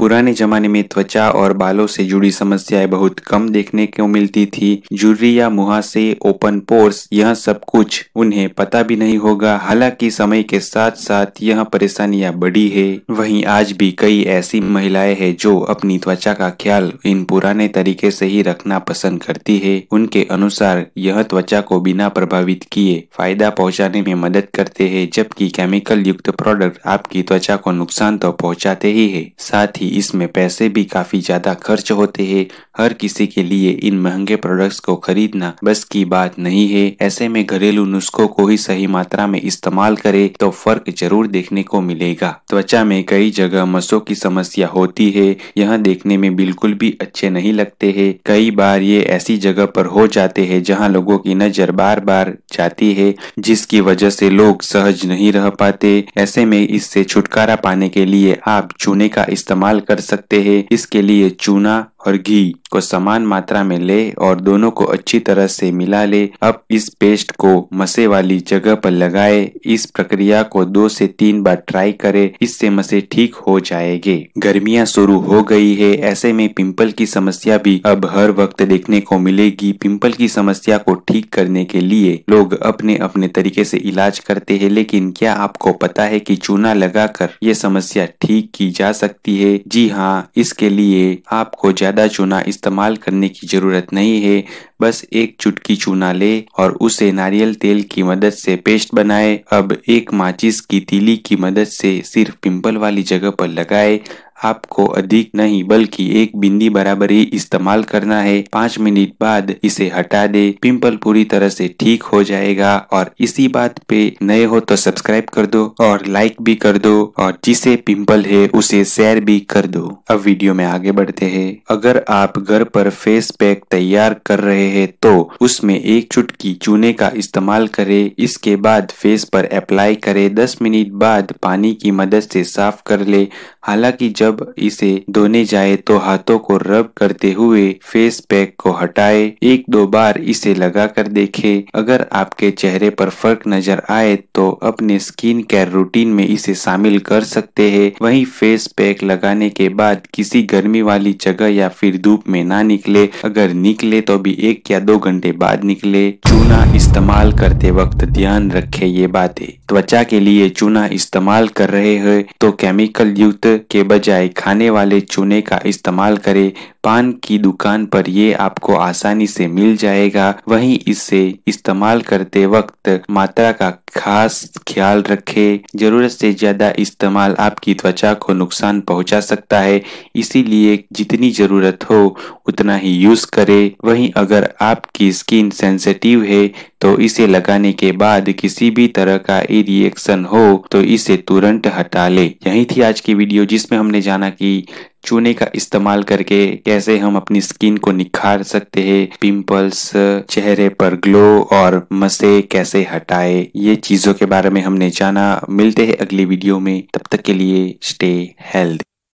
पुराने जमाने में त्वचा और बालों से जुड़ी समस्याएं बहुत कम देखने को मिलती थी जुर्री या मुहासे ओपन पोर्स यह सब कुछ उन्हें पता भी नहीं होगा हालांकि समय के साथ साथ यह परेशानियां बढ़ी है वहीं आज भी कई ऐसी महिलाएं हैं जो अपनी त्वचा का ख्याल इन पुराने तरीके से ही रखना पसंद करती है उनके अनुसार यह त्वचा को बिना प्रभावित किए फायदा पहुँचाने में मदद करते है जबकि केमिकल युक्त प्रोडक्ट आपकी त्वचा को नुकसान तो पहुँचाते ही है साथ ही इसमें पैसे भी काफ़ी ज़्यादा खर्च होते हैं हर किसी के लिए इन महंगे प्रोडक्ट्स को खरीदना बस की बात नहीं है ऐसे में घरेलू नुस्खों को ही सही मात्रा में इस्तेमाल करे तो फर्क जरूर देखने को मिलेगा त्वचा में कई जगह मसों की समस्या होती है यह देखने में बिल्कुल भी अच्छे नहीं लगते है कई बार ये ऐसी जगह पर हो जाते हैं जहाँ लोगों की नजर बार बार जाती है जिसकी वजह से लोग सहज नहीं रह पाते ऐसे में इससे छुटकारा पाने के लिए आप चूने का इस्तेमाल कर सकते हैं इसके लिए चूना और घी को समान मात्रा में ले और दोनों को अच्छी तरह से मिला ले अब इस पेस्ट को मसे वाली जगह पर लगाए इस प्रक्रिया को दो से तीन बार ट्राई करें इससे मसे ठीक हो जाएंगे गर्मियां शुरू हो गई है ऐसे में पिंपल की समस्या भी अब हर वक्त देखने को मिलेगी पिंपल की समस्या को ठीक करने के लिए लोग अपने अपने तरीके से इलाज करते हैं लेकिन क्या आपको पता है कि चूना लगाकर ये समस्या ठीक की जा सकती है जी हाँ इसके लिए आपको जा ज़्यादा चूना इस्तेमाल करने की ज़रूरत नहीं है बस एक चुटकी चूना ले और उसे नारियल तेल की मदद से पेस्ट बनाए अब एक माचिस की तीली की मदद से सिर्फ पिंपल वाली जगह पर लगाए आपको अधिक नहीं बल्कि एक बिंदी बराबर ही इस्तेमाल करना है पाँच मिनट बाद इसे हटा दे पिंपल पूरी तरह से ठीक हो जाएगा और इसी बात पे नए हो तो सब्सक्राइब कर दो और लाइक भी कर दो और जिसे पिंपल है उसे शेयर भी कर दो अब वीडियो में आगे बढ़ते हैं अगर आप घर पर फेस पैक तैयार कर रहे हैं तो उसमें एक चुटकी चूने का इस्तेमाल करे इसके बाद फेस पर अप्लाई करे दस मिनट बाद पानी की मदद से साफ कर ले हालांकि जब जब इसे धोने जाए तो हाथों को रब करते हुए फेस पैक को हटाए एक दो बार इसे लगा कर देखे अगर आपके चेहरे पर फर्क नजर आए तो अपने स्किन केयर रूटीन में इसे शामिल कर सकते हैं वहीं फेस पैक लगाने के बाद किसी गर्मी वाली जगह या फिर धूप में ना निकले अगर निकले तो भी एक या दो घंटे बाद निकले चूना इस्तेमाल करते वक्त ध्यान रखे ये बातें त्वचा के लिए चूना इस्तेमाल कर रहे हैं तो केमिकल युक्त के बजाय बजाय खाने वाले चूने का इस्तेमाल करें पान की दुकान पर ये आपको आसानी से मिल जाएगा वहीं इसे इस्तेमाल करते वक्त मात्रा का खास ख्याल रखें जरूरत से ज़्यादा इस्तेमाल आपकी त्वचा को नुकसान पहुंचा सकता है इसीलिए जितनी ज़रूरत हो उतना ही यूज़ करें वहीं अगर आपकी स्किन सेंसिटिव है तो इसे लगाने के बाद किसी भी तरह का रिएक्शन हो तो इसे तुरंत हटा ले यही थी आज की वीडियो जिसमें हमने जाना कि चूने का इस्तेमाल करके कैसे हम अपनी स्किन को निखार सकते हैं पिंपल्स चेहरे पर ग्लो और मसे कैसे हटाए ये चीजों के बारे में हमने जाना मिलते हैं अगली वीडियो में तब तक के लिए स्टे हेल्थ